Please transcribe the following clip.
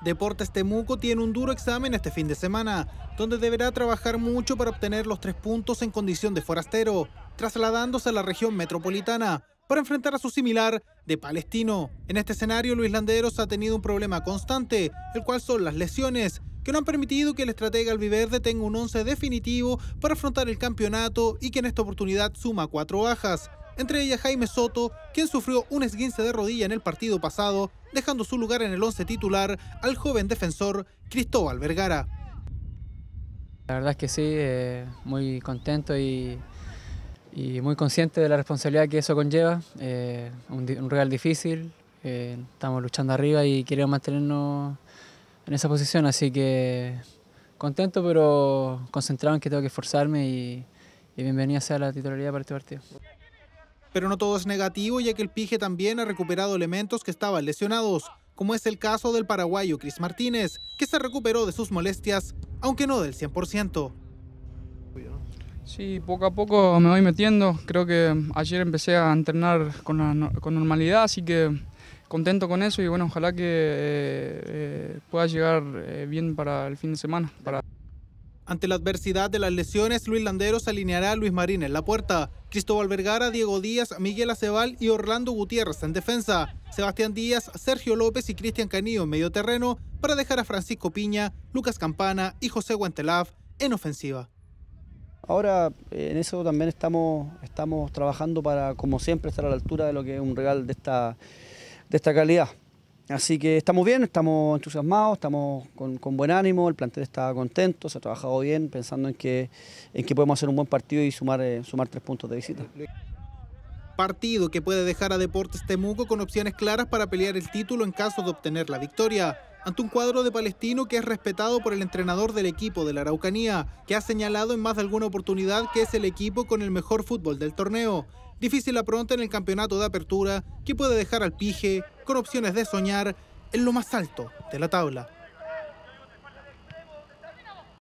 Deportes Temuco tiene un duro examen este fin de semana, donde deberá trabajar mucho para obtener los tres puntos en condición de forastero, trasladándose a la región metropolitana para enfrentar a su similar de Palestino. En este escenario, Luis Landeros ha tenido un problema constante, el cual son las lesiones, que no han permitido que el estratega albiverde tenga un once definitivo para afrontar el campeonato y que en esta oportunidad suma cuatro bajas, entre ellas Jaime Soto, quien sufrió un esguince de rodilla en el partido pasado, dejando su lugar en el 11 titular al joven defensor Cristóbal Vergara. La verdad es que sí, eh, muy contento y, muy consciente de la responsabilidad que eso conlleva. Eh, un, real difícil, eh, estamos luchando arriba y queremos mantenernos en esa posición, así que contento pero concentrado en que tengo que esforzarme y, y bienvenida sea la titularidad para este partido. Pero no todo es negativo, ya que el Pige también ha recuperado elementos que estaban lesionados, como es el caso del paraguayo Cris Martínez, que se recuperó de sus molestias, aunque no del 100%. Sí, poco a poco me voy metiendo. Creo que ayer empecé a entrenar con, normalidad, así que contento con eso y bueno, ojalá que eh, eh, pueda llegar eh, bien para el fin de semana. Para... Ante la adversidad de las lesiones, Luis Landeros alineará a Luis Marín en la puerta, Cristóbal Vergara, Diego Díaz, Miguel Aceval y Orlando Gutiérrez en defensa, Sebastián Díaz, Sergio López y Cristian Canillo en medio terreno para dejar a Francisco Piña, Lucas Campana y José Guantelaf en ofensiva. Ahora eh, en eso también estamos, estamos trabajando para, como siempre, estar a la altura de lo que es un regal de esta, de esta calidad. Así que estamos bien, estamos entusiasmados, estamos con, buen ánimo, el plantel está contento, se ha trabajado bien, pensando en que, que podemos hacer un buen partido y sumar, eh, sumar tres puntos de visita. Partido que puede dejar a Deportes Temuco con opciones claras para pelear el título en caso de obtener la victoria ante un cuadro de Palestino que es respetado por el entrenador del equipo de la Araucanía, que ha señalado en más de alguna oportunidad que es el equipo con el mejor fútbol del torneo. Difícil la pronta en el campeonato de apertura que puede dejar al Pige con opciones de soñar en lo más alto de la tabla.